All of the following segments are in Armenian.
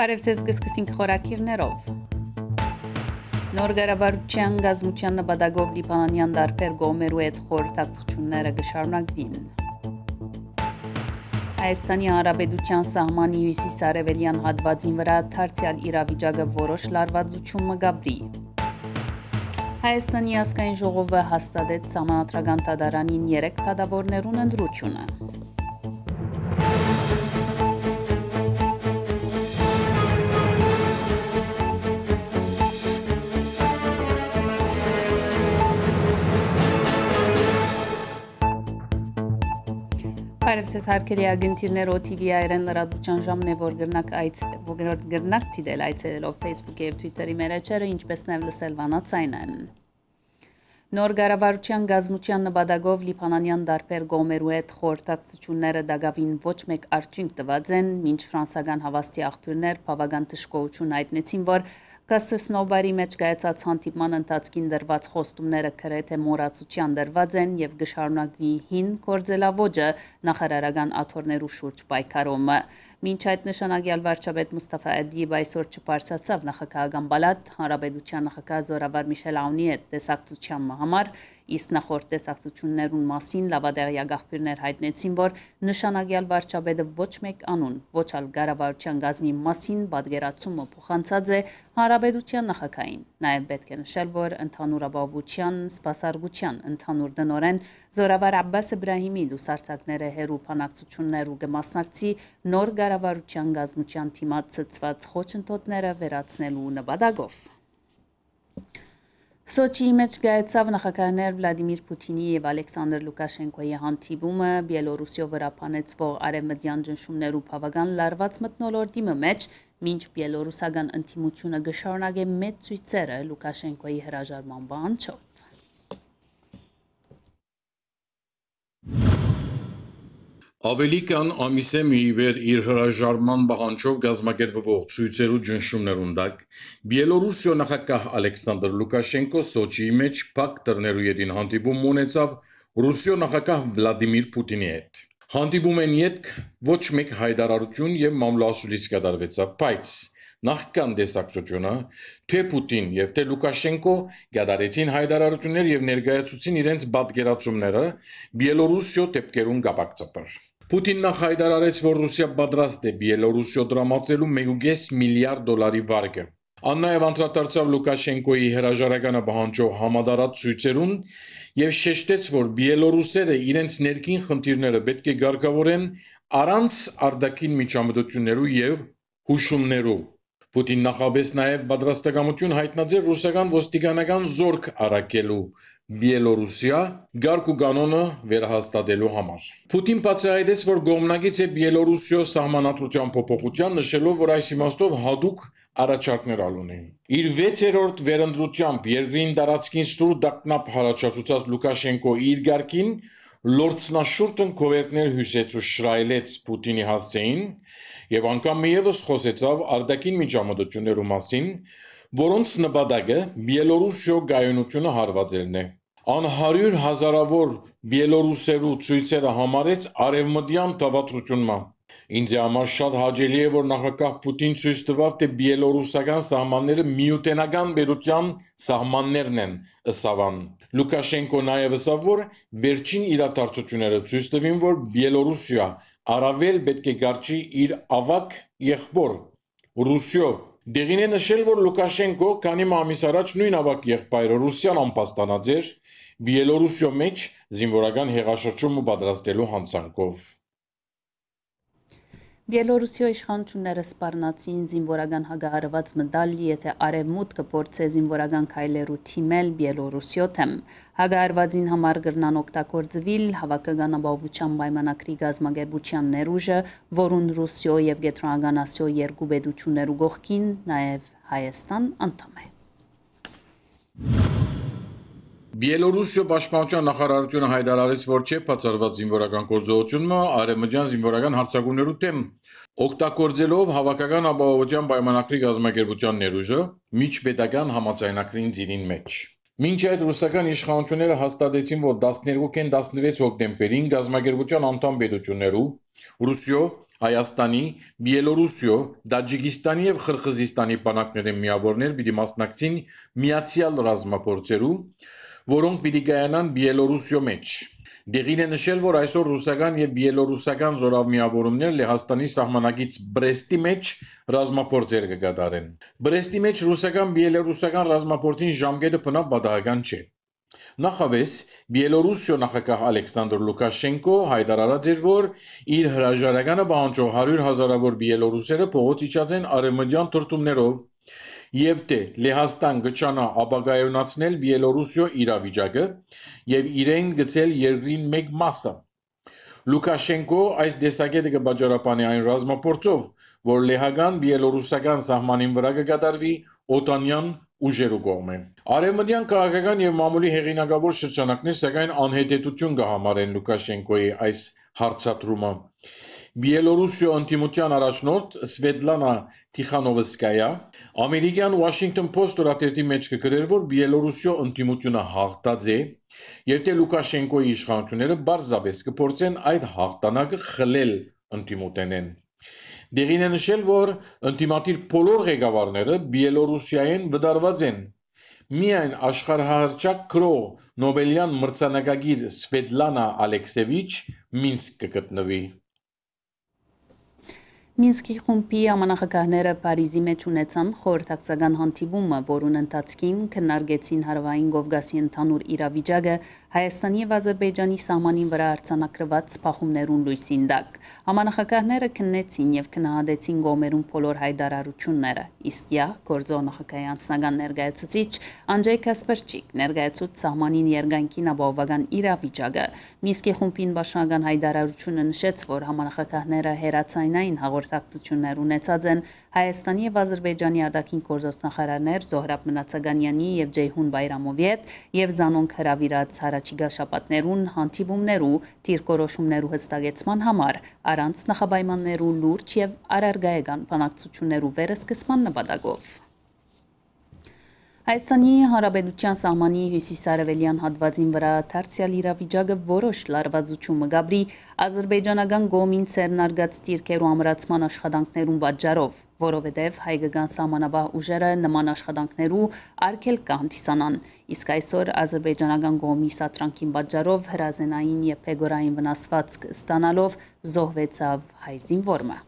Բարև ձեզ կսկսենք խորակիրներով։ Նոր գարավարության գազմության նպատակով Լիբանանյան դարբեր գոմերու հետ խորհրդակցությունները կշարունակվին։ Հայաստանի Հանրապետության սահմանի հյուսիսարևելյան հատվածին վրա դարձյալ իրավիճակը որոշ լարվածություն մգաբրի։ Հայաստանի ազգային ժողովը հաստատեց համանատրական տադարանին 3 տադավորներուն ընդրությունը։ Բարև ձեզ հարգելի ագենտիրներ OTV Iren լրատվության ժամն է, որ գրնակ այդ որ գրնակ դիտել այցելելով Facebook-ի եւ Twitter-ի մեջերը, ինչպես նաեւ լսել վանացայինն։ Նոր գարավարության գազմության նպատակով Լիբանանյան դարբեր գոմերու հետ խորհրդակցությունները դակավին ոչ մեկ արդյունք տված են, ոչ ֆրանսական հավաստի աղբյուրներ բավական դժգոհություն հայտնեցին, որ ԿՍ Սնոբարի մեջ կայացած հանդիպման ընթացքին դրված խոստումները քրեթե մոռացության դրված են եւ գշարունակվի հին գործելավոճը նախարարական աթորներու շուրջ պայքարումը։ Մինչ այդ նշանագյալ վարչապետ Մուստաֆա Ադիև այսօր չբարձացավ նախագահական բալատ հանրապետության նախագահ Զորավար Միշել Աունի հետ տեսակցության համար, իսկ նախորդ տեսակցություններուն մասին լավադեղյա գաղբյուրներ հայտնեցին, որ նշանագյալ վարչապետը ոչ մեկ անուն, ոչ ալ գարավարության գազմի մասին պատգերացումը փոխանցած է հանրապետության նախագահային։ Նաև պետք է նշել, որ ընդհանուր ապահովության սպասարկության ընդհանուր դնորեն Զորավար Աբբաս Իբրահիմի լուսարցակները հերու փանակցություններ ու գմասնակցի նոր գարավարության գազմության թիմած ցծված խոչընդոտները վերացնելու նպատակով։ Սոչիի մեջ գայացավ նախագահներ Վլադիմիր Պուտինի եւ Ալեքսանդր Լուկաշենկոյի հանդիպումը Բելոռուսիով հրապանեցվող արևմտյան ճնշումներով բավական լարված մտնոլորտի մեջ Մինչ բելորուսական ընդդիմությունը գշարունակե մեծ ցույցերը Լուկաշենկոյի հրաժարման բանջով Ավելի կան ամիսե մի վեր իր հրաժարման բանջով գազմագերբվող ցույցերու ջնշումներուն դակ Բիելորուսիո նախագահ Ալեքսանդր Լուկաշենկո Սոչիի մեջ փակ դռներու յետին հանդիպում ունեցավ Ռուսիո նախագահ Վլադիմիր Պուտինի հետ։ Հանդիպում են յետք ոչ մեկ հայտարարություն եւ մամլոասուլից կատարվեցավ, բայց նախքան դեսակցությունը թե Պուտին եւ թե Լուկաշենկո գդարեցին հայտարարություններ եւ ներկայացուցին իրենց բادرացումները Բիելորուսիո դեպքերուն կապակցաբար։ Պուտինն նախ հայտարարեց, որ Ռուսիա պատրաստ է Բիելորուսիո դրամատրելու 1.5 միլիարդ դոլարի վարկը։ Ան նաև անդրադարձավ Լուկաշենկոյի հրաժարականը պահանջող համադարած ցույցերուն եւ շեշտեց, որ Բիելորուսերը իրենց ներքին խնդիրները պետք է ղարգավորեն առանց արդակին միջամտություններու եւ հուշումներու։ Պուտին նախապես նաև պատրաստակամություն հայտնաձեր ռուսական ոստիկանական զորք առաքելու Բիելորուսիա գարկու կանոնը վերահաստատելու համար։ Պուտին բացահայտեց, որ գոմնագից է Բիելորուսիո սահմանադրության փոփոխության նշելով, որ այս իմաստով հadoop առաջարկներ ալունեին։ Իր 6-րդ վերընտրությամբ երկրին տարածքին սուր դակնապ հարաճացուցած Լուկաշենկո իր ղարքին լորցնաշուրտն կովերտներ հյուսեց ու շրայլեց Պուտինի հասցեին եւ անգամ միևս խոսեցավ արդակին միջամտություններու մասին, որոնց նպատակը Բիելորուսիո գայունությունը հարվածելն է։ Անհարյուր հազարավոր բիելորուսերու ցույցերը համարեց արևմտյան տավատրությունն Ինձ համար շատ հաճելի է, որ նախագահ Պուտին ցույց տվավ, թե բիելորուսական սահմանները միութենական բերության սահմաններն են ըսավան։ Լուկաշենկո նաև ասավ, որ վերջին իրադարձությունները ցույց տվին, որ Բիելորուսիա առավել պետք է գարչի իր ավակ եղբոր Ռուսիո Դերին է նշել, որ Լուկաշենկո քանի ամիս առաջ նույն ավակ եղբայրը Ռուսիան ամբաստանաձեր Բիելորուսիո մեջ զինվորական հեղաշրջումը պատրաստելու հանցանքով Բելոռուսիո իշխանությունները սպառնացին զինվորական հագարված մեդալի, եթե արևմուտքը փորձե զինվորական քայլերու թիմել Բելոռուսիո թեմ։ Հագարվածին համար գրնան օգտագործվել հավաքական ապահովության պայմանագրի գազམ་ագերբության ներուժը, որուն Ռուսիո եւ Գետրոնագանասիո երկու պետություններու գողքին նաեւ Հայաստան անդամ է։ Բիելորուսիա պաշտպանության նախարարությունը հայտարարեց, որ չէ բացառված զինվորական գործողությունը արևմտյան զինվորական հարցակումներու դեմ Օգտագործելով Հավաքական ապահովության պայմանագրի կազմակերպության ներուժը միջպետական համաձայնագրին ծիրին մեջ Մինչ այդ ռուսական իշխանությունները հաստատեցին, որ 12-ին 16 հոկտեմբերին գազագերբության անդամ պետություններու Ռուսիո, Հայաստանի, Բիելորուսիո, Դաջիկիստանի եւ Խրղզիստանի բանակների միավորներ պիտի մասնակցին միացյալ ռազմապորձերու, որոնք պիտի կայանան Բիելորուսիո մեջ։ Դեղին է նշել, որ այսօր ռուսական եւ բիելորուսական զորավմիավորումները Լեհաստանի սահմանակից Բրեստի մեջ ռազմապորձեր կգադարեն։ Բրեստի մեջ ռուսական բիելորուսական ռազմապորտին ժամկետը բնավ բադահական չէ։ Նախավես Բիելորուսիա նախագահ Ալեքսանդր Լուկաշենկո հայտարարած էր, որ իր հրաժարականը բանջող 100 հազարավոր բիելորուսերը փողոց իջած են արևմտյան թրթումներով եւ թե Լեհաստան գճանա ապագայունացնել Բիելորուսիո իրավիճակը եւ իրեն գցել երկրին մեկ մասը։ Լուկաշենկո այս դեսակետը կբաժարապանի այն ռազմապորտով, որ լեհական բիելորուսական սահմանին վրա կկատարվի օտանյան ուժերու կողմեն։ Արևմտյան քաղաքական եւ մամուլի հեղինակավոր շրջանակներ սակայն անհետետություն կհամարեն Լուկաշենկոյի այս հարցադրումը։ Բիելորուսիա ընդդիմության առաջնորդ Սվետլանա Տիխանովսկայա ամերիկյան Washington Post օրաթերթի մեջ գրել, որ Բիելորուսիա ընդդիմությունը հաղթած է, եւ թե Լուկաշենկոյի իշխանությունները բարձրապես կփորձեն այդ հաղթանակը խլել ընդդիմութենեն։ Դերին է նշել, որ ընդդիմադիր բոլոր ղեկավարները Բիելորուսիայեն վդարված են։ Միայն աշխարհահռչակ քրող Նոբելյան մրցանակագիր Սվետլանա Ալեքսևիչ Մինսկ կգտնվի։ Մինսկի խումբի ամանախագահները Փարիզի մեջ ունեցան խորհրդակցական հանդիպումը, որուն ընթացքին քննարկեցին հարավային Կովկասի ընդհանուր իրավիճակը Հայաստանի եւ Ադրբեջանի սահմանին վրա արցանակրված սփախումներուն լույսին դակ։ Ամանախագահները քննեցին եւ քննադեցին գոմերուն բոլոր հայդարարությունները։ Իսկ յա գործող նախագահի անձնական ներկայացուցիչ Անջեյ Կասպերչիկ ներկայացուց սահմանին երկայնքին ապահովական իրավիճակը։ Մինսկի խումբին բաշխական հայդարարությունը նշեց, որ ամանախագահները հերացանային հաղորդ բանակցություններ ունեցած են Հայաստանի եւ Ադրբեջանի արտաքին գործոստնախարարներ Զոհրաբ Մնացականյանի եւ Ջեյհուն Բայրամովի հետ եւ Զանոնք հրավիրած հարաճիգա շապատներուն հանդիպումներու դիրքորոշումներու հստակեցման համար առանց նախաբայմաններու լուրջ եւ արարգայական բանակցություններու վերսկսման նպատակով Հայաստանի Հանրապետության սահմանի հյուսիսարևելյան հատվածին վրա Թարցիալ իրավիճակը որոշ լարվածություն մգաբրի ազրբեջանական գոմին ցերնարգած տիրքերու ամրացման աշխատանքներուն պատճառով, որովհետև հայկական սահմանաբահ ուժերը նման աշխատանքներու արգել կանտիսանան, իսկ այսօր ազրբեջանական գոմի սատրանքին պատճառով հրազենային եւ փեգորային վնասվածք ստանալով զոհվեցավ հայ զինվորը։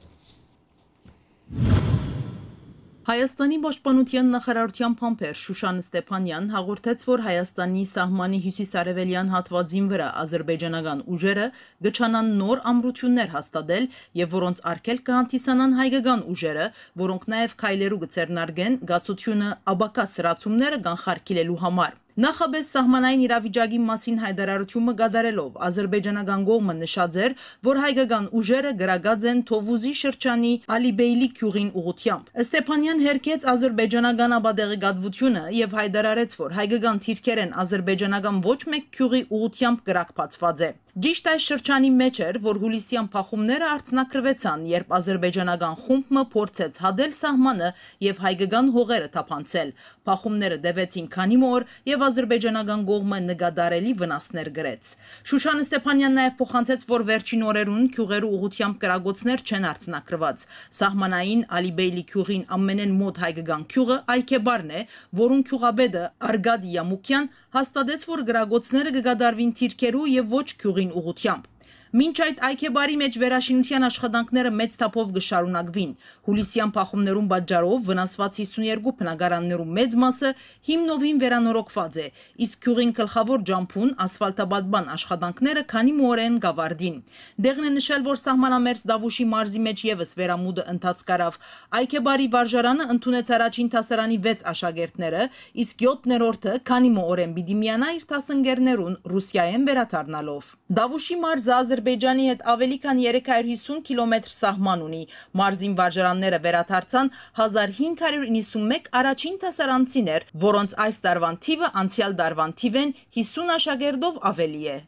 Հայաստանի պաշտպանության նախարարության փամփեր Շուշան Ստեփանյան հաղորդեց, որ Հայաստանի սահմանի հյուսիսարևելյան հատվածին վրա ազերբայջանական ուժերը գչանան նոր ամրություններ հաստատել եւ որոնց արկել կհանդիսանան հայկական ուժերը, որոնք նաեւ քայլերու գծերնարգեն գացությունը աբակա սրացումները կանխարգելելու համար։ Նախաբես սահմանային իրավիճակի մասին հայտարարությունը գադարելով ազերբայջանական կողմը նշած էր, որ հայկական ուժերը գրագած են Թովուզի շրջանի Ալիբեյլի քյուղին ուղությամբ։ Ստեփանյան հերկեց ազերբայջանական ապադեղեկատվությունը եւ հայտարարեց, որ հայկական թիրքերեն ազերբայջանական ոչ մեկ քյուղի ուղությամբ գրակփածված է։ Ճիշտ այս շրջանի մեջ էր, որ հուլիսյան փախումները արցնակրվեցան, երբ ազերբայջանական խումբը փորձեց հադել սահմանը եւ հայկական հողերը թափանցել։ Փախումները տևեցին քանի օր եւ եւ ադրբեջանական գողմը նկատառելի վնասներ գրեց։ Շուշան Ստեփանյանն նաեւ փոխանցեց, որ վերջին օրերուն քյուղերու ուղությամբ կրագոցներ չեն արցնակրված։ Սահմանային Ալիբեյլի քյուղին ամենեն մոտ հայկական քյուղը Այքեբարն է, որուն քյուղաբեդը Արգադ Յամուկյան հաստատեց, որ գրագոցները կգադարվին թիրքերու եւ ոչ քյուղին ուղությամբ։ Մինչ այդ Այքեբարի մեջ վերաշինության աշխատանքները մեծ թափով գշարունակվին։ Հուլիսյան փախումներում պատճառով վնասված 52 բնակարաններու մեծ մասը հիմնովին վերանորոգված է, իսկ քյուղին գլխավոր ջամփուն ասֆալտաբադման աշխատանքները քանի մօրեն գավարդին։ Դեղն է նշել, որ սահմանամերձ Դավուշի մարզի մեջ եւս վերամուտը ընթաց կարավ։ Այքեբարի վարժարանը ընդունեց առաջին դասարանի 6 աշակերտները, իսկ 7-րդը քանի մօրեն պիտի միանա իր դասընկերներուն Ռուսիայեն վերադառնալով։ Դավուշի մարզը Ադրբեջանի հետ ավելի քան 350 կիլոմետր սահման ունի։ Մարզին վարժարանները վերաթարցան 1591 առաջին դասարանցիներ, որոնց այս տարվան թիվը անցյալ տարվան թիվեն 50 աշակերտով ավելի է։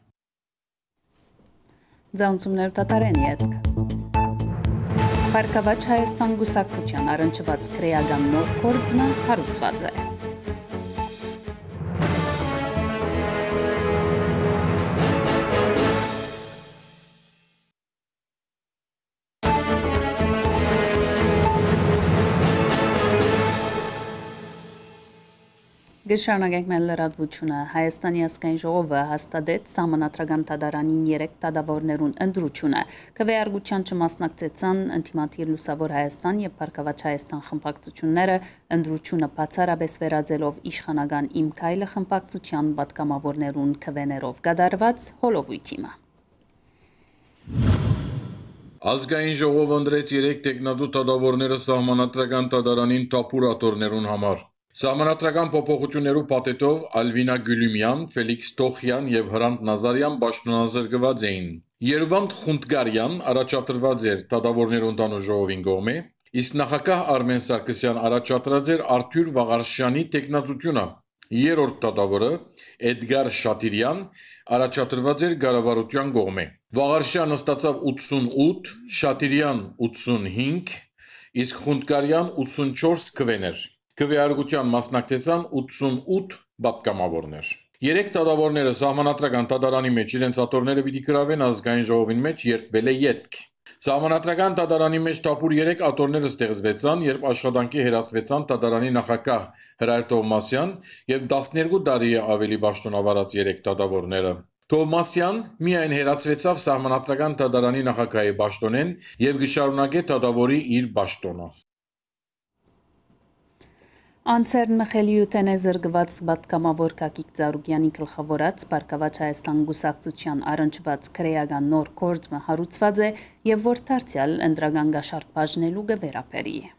Ձանցումներ դատարեն ետք։ Բարգավաճ Հայաստան գուսակցության առնչված քրեական նոր կորձնը հարուցված է։ Գշարունակենք մեր լրատվությունը։ Հայաստանի ազգային ժողովը հաստատեց համանատրական տադարանին 3 տադավորներուն ընդրությունը։ Քվեարկության չմասնակցեցան ընդդիմադիր Լուսավոր Հայաստան եւ Փարքավաճ Հայաստան խմբակցությունները, ընդրությունը բացառապես վերաձելով իշխանական իմ քայլը խմբակցության պատգամավորներուն քվեներով գդարված հոլովույթիմը։ Ազգային ժողովը ընդրեց 3 տեխնատու տադավորները սահմանադրական տադարանին տապուրատորներուն համար։ Սահմանադրական փոփոխություններով պատետով Ալվինա Գյուլումյան, Ֆելիքս Տոխյան եւ Հրանտ Նազարյան պաշտոնազրկված էին։ Երևանտ Խունտգարյան առաջադրված էր Տադավորներ ընտանու ժողովին գոմե, իսկ նախագահ Արմեն Սարգսյան առաջադրած էր Արթուր Վաղարշյանի տեխնացությունը։ Երրորդ տադավորը Էդգար Շատիրյան առաջադրված էր Գարավարության գոմե։ Վաղարշյանը ստացավ 88, Շատիրյան 85, իսկ Խունտգարյան 84 քվեներ։ Քվեարկության մասնակցեցան 88 պատգամավորներ։ Երեք դատավորները սահմանադրական դատարանի մեջ իրենց աթորները պիտի գրավեն ազգային ժողովին մեջ երթվել է յետք։ Սահմանադրական դատարանի մեջ տապուր 3 աթորները ստեղծվեցան, երբ աշխատանքի հերացվեցան դատարանի նախակահ Հրայր Թովմասյան եւ 12 տարի է ավելի ճշտոնավարած 3 դատավորները։ Թովմասյան միայն հերացվեցավ սահմանադրական դատարանի նախակահի ճշտոնեն եւ գշարունակե դատավորի իր ճշտոնը։ Անցերն մխելի ութեն է զրգված բատկամավոր կակիկ ծարուգյանի գլխավորած Սպարկավաչ Հայաստան գուսակցության առնչված կրեյական նոր կործմը հարուցված է և որ թարցյալ ընդրագան գաշարկ բաժնելու գվերապերի է։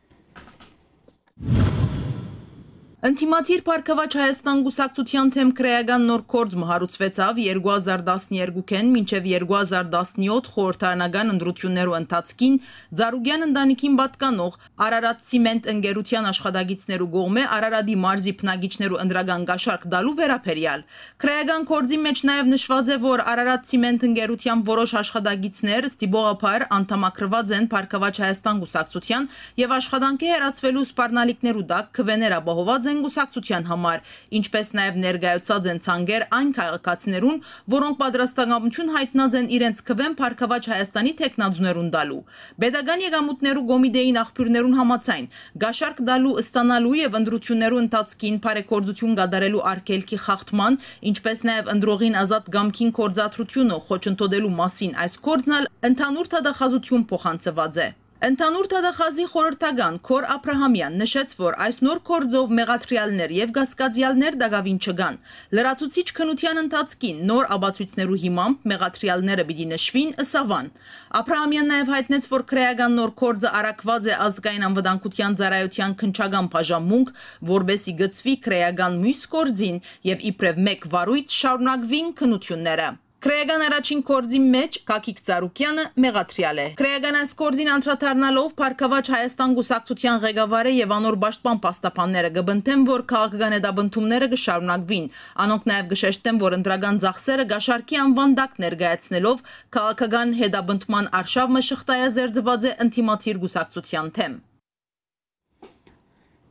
Ընթիմաթիր Փարքավաճ Հայաստան գուսակցության թեմ քրեական նոր կորձ մահարուցվեցավ 2012-ին մինչև 2017 խորհրդարանական ընտրություններու ընթացքին Ձարուգյան ընտանիքին պատկանող Արարատ ցեմենտ ընկերության աշխատագիտներու գողմե Արարատի մարզի բնակիչներու ընդրական գաշարք դալու վերաբերյալ։ Քրեական կորձի մեջ նաև նշված է, որ Արարատ ցեմենտ ընկերության որոշ աշխատագիտներ ստիպողապար անդամակրված են Փարքավաճ Հայաստան գուսակցության եւ աշխատանքի հերացվելու սպառնալիքներու դակ քվեներ ապահոված են գուսակցության համար, ինչպես նաև ներկայացած են ցանգեր այն քաղաքացիներուն, որոնք պատրաստակամություն հայտնած են իրենց քվեն Փարքավաճ Հայաստանի տեխնաձուներուն դալու։ Պետական եկամուտներու գոմիդեի նախբյուրներուն համացայն գաշարք դալու ստանալու եւ ընդրություններու ընթացքին բարեկորձություն գադարելու արգելքի խախտման, ինչպես նաև ընդրողին ազատ գամքին կորձաթրությունը խոչընդոտելու մասին այս կորձնալ ընդհանուր թադախազություն փոխանցված է։ Ընդհանուր թադախազի խորհրդական Քոր Աբրահամյան նշեց, որ այս նոր կորձով մեղատրյալներ եւ գասկածյալներ դակավին չգան։ Լրացուցիչ քնության ընթացքին նոր աբացույցներու հիմամբ մեղատրյալները պիտի նշվին ըսավան։ Աբրահամյանն նաեւ հայտնեց, որ քրեական նոր կորձը առաքված է ազգային անվտանգության ծառայության քնչական բաժամունք, որբեսի գծվի քրեական մյուս կորձին եւ իբրև մեկ վարույթ շարունակվին քնությունները։ Քրեական առաջին կորձի մեջ Կակիկ Ծարուկյանը մեղատրյալ է։ Քրեական այս կորձին անդրադառնալով Փարքավաճ Հայաստան գուսակցության ղեկավարը եւ անոր պաշտպան պաստապանները գբնտեն, որ քաղաքական հետաբնդումները կշարունակվին։ Անոնք նաեւ գշեշտեն, որ ընդրական ծախսերը գաշարքի անվանդակ ներկայացնելով քաղաքական հետաբնդման արշավը շղթայազերծված է ինտիմատիր գուսակցության թեմ։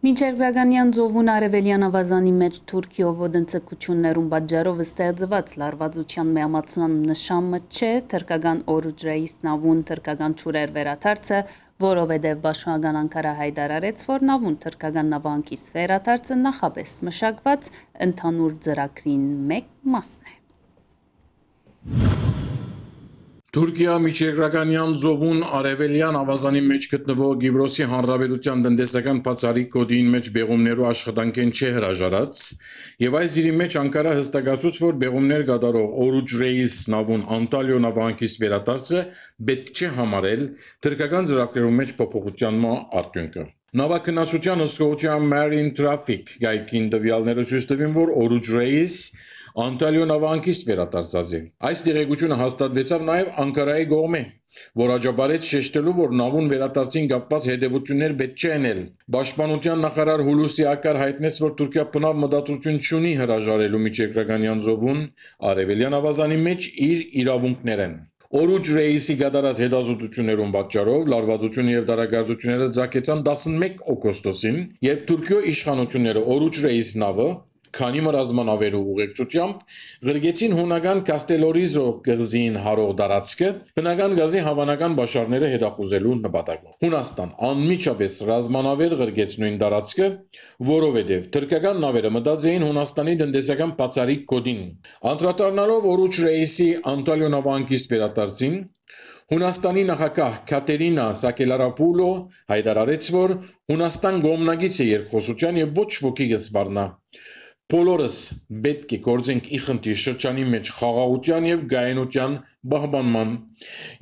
Մինչև Գագանյան ձովուն արևելյան ավազանի մեջ թուրքի ովոդնցկություններում բաջարով ստեղծված լարվածության միամացնան նշամը չէ, թրկական օրուջրայիս նավուն թրկական չուրեր վերաթարցը, որով է դև բաշխանական անկարա հայդարարեց, որ նավուն թրկական նավանքի սվերաթարցը նախապես մշակված ընդանուր ձրակրին մեկ մասն է։ Թուրքիա միջերկրական յանձովուն արևելյան ավազանի մեջ գտնվող Գիբրոսի հանրապետության տնտեսական բացարի կոդին մեջ բեղումներու աշխատանքեն չէ հրաժարած եւ այս իրի մեջ Անկարա հստակացուց որ բեղումներ կատարող Օրուջ Ռեիս նավուն Անտալիո նավանկից վերադարձը պետք չէ համարել թրկական ծրագրերու մեջ փոփոխության արդյունքը Նավակնացության հսկողության Marine Traffic գայքին տվյալները ցույց տվին, որ Oruge Race Անտալիոն ավանքից վերադարձած են։ Այս դեղեցությունը հաստատվեցավ նաև Անկարայի գողմեն, որաջաբարեց շեշտելու, որ նավուն վերադարձին կապված հետևություններ պետք չեն էլ։ Պաշտպանության նախարար Հուլուսի Ակար հայտնեց, որ Թուրքիա բնավ մտադրություն չունի հրաժարելու միջերկրական յանձովում արևելյան ավազանի մեջ իր իրավունքներն։ Օրուջ Ռեյսի գդարած հետազոտություններում պատճառով լարվածությունը եւ դարակարծությունները ցակեցան 11 օգոստոսին, երբ Թուրքիո իշխանությունները Օրուջ Ռեյս նավը քանի մրազմանավերու ուղեկցությամբ գրգեցին հունական Կաստելորիզո գղզին հարող դարածքը բնական գազի հավանական բաշարները հետախուզելու նպատակով։ Հունաստան անմիջապես ռազմանավեր գրգեցնույն դարածքը, որովհետև թրկական նավերը մտած էին Հունաստանի տնտեսական բացարիք կոդին։ Անդրադառնալով Օրուչ Ռեյսի Անտալիո նավանկից վերադարձին, Հունաստանի նախագահ Կատերինա Սակելարապուլո հայտարարեց, որ Հունաստան գոմնագից է երկխոսության եւ ոչ ոքի գսբառնա։ Բոլորս պետք է գործենք ի խնդիր շրջանի մեջ խաղաղության եւ գայենության բահբանման։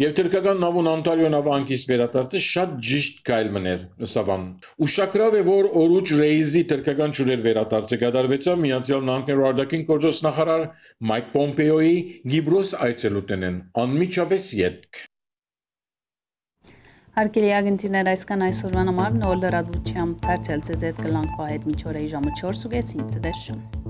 Եվ թերկական նավուն Անտարիոն ավանկից վերադարձը շատ ճիշտ գայլ մներ Սավան։ Ուշակրավ է որ Օրուջ Ռեյզի թերկական ճուրեր վերադարձը գդարվեցավ Միացյալ Նահանգներու արդակին գործոստնախարար Մայք Պոմպեոյի Գիբրոս այցելուտենեն անմիջապես յետք։ Հարգելի ագենտիներ, այսքան այսօրվան համար նոր լրատվությամբ դարձյալ ձեզ հետ կլանք պահետ միջորեի ժամը 4 ու գեսին ձեզ շուն։